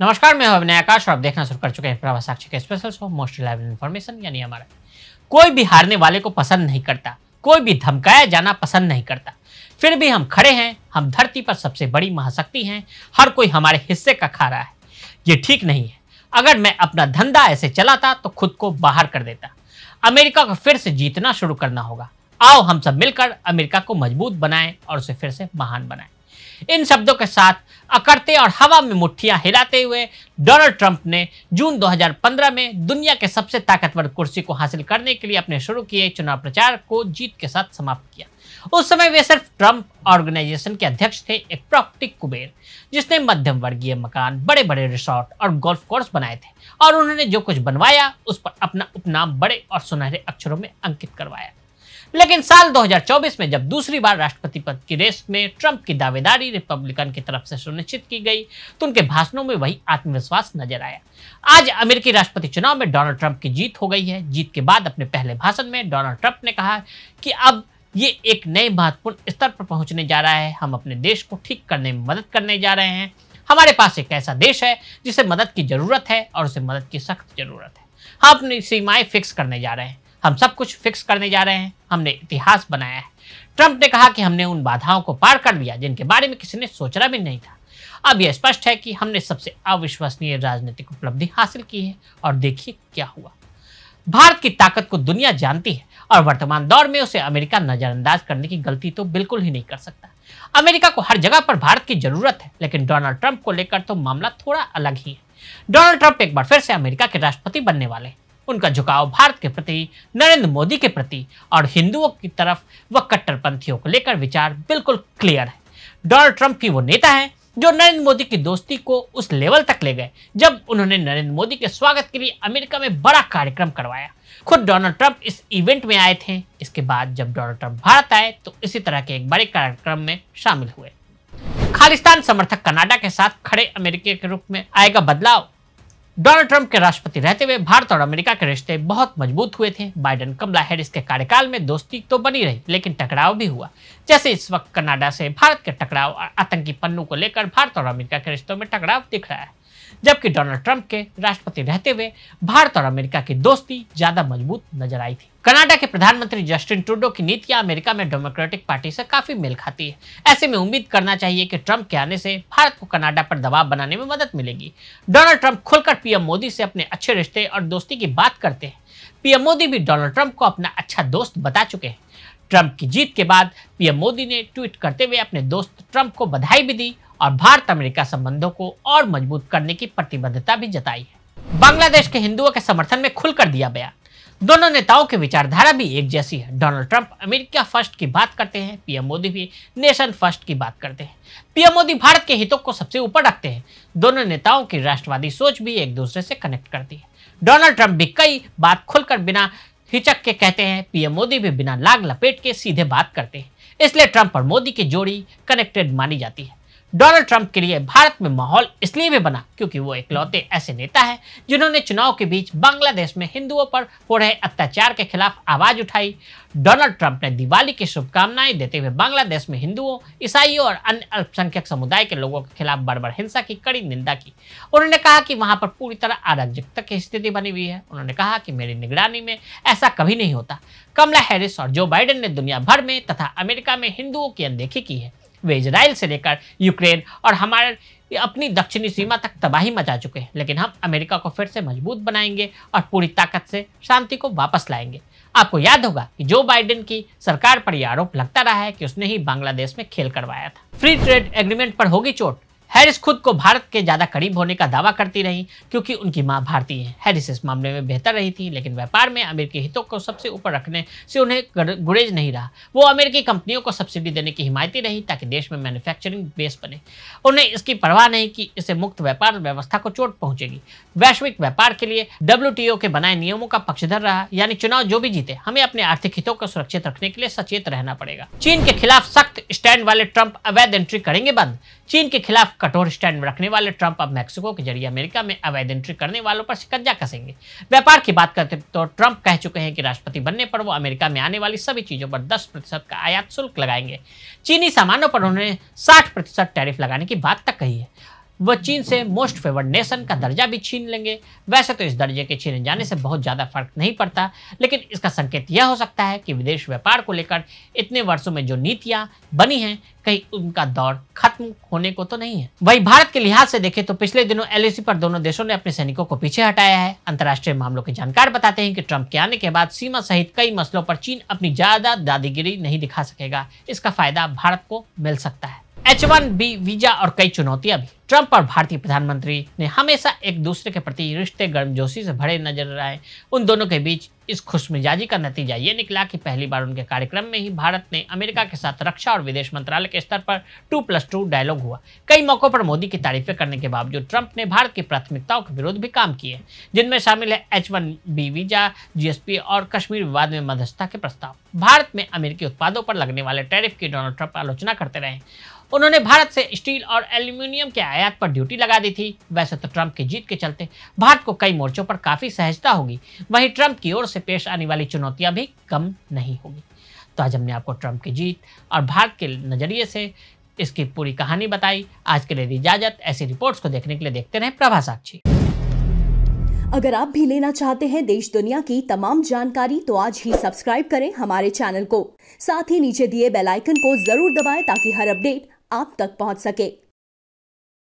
नमस्कार मैं हूं आकाश और आप देखना शुरू कर चुके हैं प्रभा साक्षी के special show most reliable information यानी हमारा कोई भी हारने वाले को पसंद नहीं करता कोई भी धमकाया जाना पसंद नहीं करता फिर भी हम खड़े हैं हम धरती पर सबसे बड़ी महाशक्ति हैं हर कोई हमारे हिस्से का खा रहा है ये ठीक नहीं है अगर मैं अपना धंधा ऐसे चलाता तो खुद को बाहर कर देता अमेरिका को फिर से जीतना शुरू करना होगा आओ हम सब मिलकर अमेरिका को मजबूत बनाएं और उसे फिर से महान बनाएं इन शब्दों के साथ अकड़ते और हवा में मुठ्ठियां हिलाते हुए डोनाल्ड ट्रंप ने जून 2015 में दुनिया के सबसे ताकतवर कुर्सी को हासिल करने के लिए अपने शुरू किए चुनाव प्रचार को जीत के साथ समाप्त किया उस समय वे सिर्फ ट्रंप ऑर्गेनाइजेशन के अध्यक्ष थे एक प्रॉपर्टी कुबेर जिसने मध्यम वर्गीय मकान बड़े बड़े रिसोर्ट और गोल्फ कोर्स बनाए थे और उन्होंने जो कुछ बनवाया उस पर अपना उपनाम बड़े और सुनहरे अक्षरों में अंकित करवाया लेकिन साल 2024 में जब दूसरी बार राष्ट्रपति पद की रेस में ट्रंप की दावेदारी रिपब्लिकन की तरफ से सुनिश्चित की गई तो उनके भाषणों में वही आत्मविश्वास नजर आया आज अमेरिकी राष्ट्रपति चुनाव में डोनाल्ड ट्रंप की जीत हो गई है जीत के बाद अपने पहले भाषण में डोनाल्ड ट्रंप ने कहा कि अब ये एक नए महत्वपूर्ण स्तर पर पहुंचने जा रहा है हम अपने देश को ठीक करने में मदद करने जा रहे हैं हमारे पास एक ऐसा देश है जिसे मदद की ज़रूरत है और उसे मदद की सख्त ज़रूरत है हम अपनी सीमाएं फिक्स करने जा रहे हैं हम सब कुछ फिक्स करने जा रहे हैं हमने इतिहास बनाया है ट्रंप ने कहा कि हमने उन बाधाओं को पार कर लिया जिनके बारे में किसी ने सोचना भी नहीं था अब यह स्पष्ट है कि हमने सबसे अविश्वसनीय राजनीतिक उपलब्धि हासिल की है और देखिए क्या हुआ भारत की ताकत को दुनिया जानती है और वर्तमान दौर में उसे अमेरिका नज़रअंदाज करने की गलती तो बिल्कुल ही नहीं कर सकता अमेरिका को हर जगह पर भारत की ज़रूरत है लेकिन डोनाल्ड ट्रंप को लेकर तो मामला थोड़ा अलग ही है डोनाल्ड ट्रंप एक बार फिर से अमेरिका के राष्ट्रपति बनने वाले हैं उनका झुकाव भारत के प्रति नरेंद्र मोदी के प्रति और हिंदुओं की तरफ व कट्टरपंथियों को लेकर विचार बिल्कुल क्लियर है डोनाल्ड ट्रंप की वो नेता है जो नरेंद्र मोदी की दोस्ती को उस लेवल तक ले गए जब उन्होंने नरेंद्र मोदी के स्वागत के लिए अमेरिका में बड़ा कार्यक्रम करवाया खुद डोनाल्ड ट्रंप इस इवेंट में आए थे इसके बाद जब डोनाल्ड ट्रंप भारत आए तो इसी तरह के एक बड़े कार्यक्रम में शामिल हुए खालिस्तान समर्थक कनाडा के साथ खड़े अमेरिका के रूप में आएगा बदलाव डोनाल्ड ट्रंप के राष्ट्रपति रहते हुए भारत और अमेरिका के रिश्ते बहुत मजबूत हुए थे बाइडन कमला हैरिस के कार्यकाल में दोस्ती तो बनी रही लेकिन टकराव भी हुआ जैसे इस वक्त कनाडा से भारत के टकराव और आतंकी पन्नू को लेकर भारत और अमेरिका के रिश्तों में टकराव दिख रहा है जबकि डोनाल्ड ट्रंप के राष्ट्रपति रहते हुए भारत और अमेरिका की दोस्ती ज्यादा मजबूत नजर आई थी कनाडा के प्रधानमंत्री जस्टिन ट्रूडो की नीतियां अमेरिका में डेमोक्रेटिक पार्टी से काफी मेल खाती है ऐसे में उम्मीद करना चाहिए कि ट्रंप के आने से भारत को कनाडा पर दबाव बनाने में मदद मिलेगी डोनाल्ड ट्रंप खुलकर पीएम मोदी से अपने अच्छे रिश्ते और दोस्ती की बात करते हैं पीएम मोदी भी डोनाल्ड ट्रंप को अपना अच्छा दोस्त बता चुके हैं ट्रंप की जीत के बाद पीएम मोदी ने ट्वीट करते हुए अपने दोस्त ट्रंप को बधाई भी दी और भारत अमेरिका संबंधों को और मजबूत करने की प्रतिबद्धता भी जताई है बांग्लादेश के हिंदुओं के समर्थन में खुलकर दिया गया दोनों नेताओं की विचारधारा भी एक जैसी है डोनाल्ड ट्रंप अमेरिका फर्स्ट की बात करते हैं पीएम मोदी भी नेशन फर्स्ट की बात करते हैं पीएम मोदी भारत के हितों को सबसे ऊपर रखते हैं दोनों नेताओं की राष्ट्रवादी सोच भी एक दूसरे से कनेक्ट करती है डोनाल्ड ट्रंप भी कई बात खुलकर बिना हिचक के कहते हैं पीएम मोदी भी बिना लाग लपेट के सीधे बात करते हैं इसलिए ट्रंप और मोदी की जोड़ी कनेक्टेड मानी जाती है डोनाल्ड ट्रंप के लिए भारत में माहौल इसलिए भी बना क्योंकि वो इकलौते ऐसे नेता हैं जिन्होंने चुनाव के बीच बांग्लादेश में हिंदुओं पर हो रहे अत्याचार के खिलाफ आवाज उठाई डोनाल्ड ट्रंप ने दिवाली की शुभकामनाएं देते हुए बांग्लादेश में हिंदुओं ईसाइयों और अन्य अल्पसंख्यक समुदाय के लोगों के खिलाफ बड़बड़ हिंसा की कड़ी निंदा की उन्होंने कहा कि वहां पर पूरी तरह अराजकता की स्थिति बनी हुई है उन्होंने कहा कि मेरी निगरानी में ऐसा कभी नहीं होता कमला हैरिस और जो बाइडेन ने दुनिया भर में तथा अमेरिका में हिंदुओं की अनदेखी की है वे इसराइल से लेकर यूक्रेन और हमारे अपनी दक्षिणी सीमा तक तबाही मचा चुके हैं लेकिन हम अमेरिका को फिर से मजबूत बनाएंगे और पूरी ताकत से शांति को वापस लाएंगे आपको याद होगा कि जो बाइडेन की सरकार पर यह आरोप लगता रहा है कि उसने ही बांग्लादेश में खेल करवाया था फ्री ट्रेड एग्रीमेंट पर होगी चोट हैरिस खुद को भारत के ज़्यादा करीब होने का दावा करती रही क्योंकि उनकी माँ भारतीय है हैरिस इस मामले में बेहतर रही थी लेकिन व्यापार में अमेरिकी हितों को सबसे ऊपर रखने से उन्हें गुरेज नहीं रहा वो अमेरिकी कंपनियों को सब्सिडी देने की हिमायती रही ताकि देश में मैन्युफैक्चरिंग बेस बने उन्हें इसकी परवाह नहीं की इसे मुक्त व्यापार व्यवस्था को चोट पहुंचेगी वैश्विक व्यापार के लिए डब्ल्यू के बनाए नियमों का पक्षधर रहा यानी चुनाव जो भी जीते हमें अपने आर्थिक हितों को सुरक्षित रखने के लिए सचेत रहना पड़ेगा चीन के खिलाफ सख्त स्टैंड वाले ट्रंप अवैध एंट्री करेंगे बंद चीन के खिलाफ कठोर स्टैंड रखने वाले ट्रंप अब मैक्सिको के जरिए अमेरिका में अवैध एंट्री करने वालों पर शिकंजा कसेंगे व्यापार की बात करते तो ट्रंप कह चुके हैं कि राष्ट्रपति बनने पर वो अमेरिका में आने वाली सभी चीज़ों पर दस प्रतिशत का आयात शुल्क लगाएंगे चीनी सामानों पर उन्होंने साठ प्रतिशत टैरिफ लगाने की बात तक कही है वह चीन से मोस्ट फेवर्ड नेशन का दर्जा भी छीन लेंगे वैसे तो इस दर्जे के छीने जाने से बहुत ज़्यादा फर्क नहीं पड़ता लेकिन इसका संकेत यह हो सकता है कि विदेश व्यापार को लेकर इतने वर्षों में जो नीतियाँ बनी हैं कहीं उनका दौर खत्म होने को तो नहीं है वही भारत के लिहाज से देखें तो पिछले दिनों एलएसी पर दोनों देशों ने अपने सैनिकों को पीछे हटाया है अंतर्राष्ट्रीय मामलों के जानकार बताते हैं कि ट्रंप के आने के बाद सीमा सहित कई मसलों पर चीन अपनी ज्यादा दादीगिरी नहीं दिखा सकेगा इसका फायदा भारत को मिल सकता है एच वन बी वीजा और कई चुनौतियां भी ट्रंप और भारतीय प्रधानमंत्री ने हमेशा एक दूसरे के प्रति रिश्ते गर्मजोशी से भरे नजर आए उन दोनों के बीच इस खुशमिजाजी का नतीजा ये निकला कि पहली बार उनके कार्यक्रम में ही भारत ने अमेरिका के साथ रक्षा और विदेश मंत्रालय के स्तर पर टू प्लस टू डायलॉग हुआ कई मौकों पर मोदी की तारीफें करने के बावजूद ट्रंप ने भारत की प्राथमिकताओं के विरोध भी काम किए जिनमें शामिल है H one B visa GSP और कश्मीर विवाद में मध्यस्थता के प्रस्ताव भारत में अमेरिकी उत्पादों पर लगने वाले टैरिफ की डोनाल्ड ट्रंप आलोचना करते रहे उन्होंने भारत से स्टील और एल्यूमिनियम के आयात पर ड्यूटी लगा दी थी वैसे तो ट्रंप की जीत के चलते भारत को कई मोर्चों पर काफी सहजता होगी वहीं ट्रंप की ओर से पेश आने वाली चुनौतियां भी कम नहीं होगी तो आज हमने आपको ट्रंप की जीत और भारत के नज़रिए से इसकी पूरी कहानी बताई आज के लिए इजाजत ऐसी रिपोर्ट को देखने के लिए देखते रहे प्रभा साक्षी अगर आप भी लेना चाहते हैं देश दुनिया की तमाम जानकारी तो आज ही सब्सक्राइब करें हमारे चैनल को साथ ही नीचे दिए बेल आइकन को जरूर दबाएं ताकि हर अपडेट आप तक पहुंच सके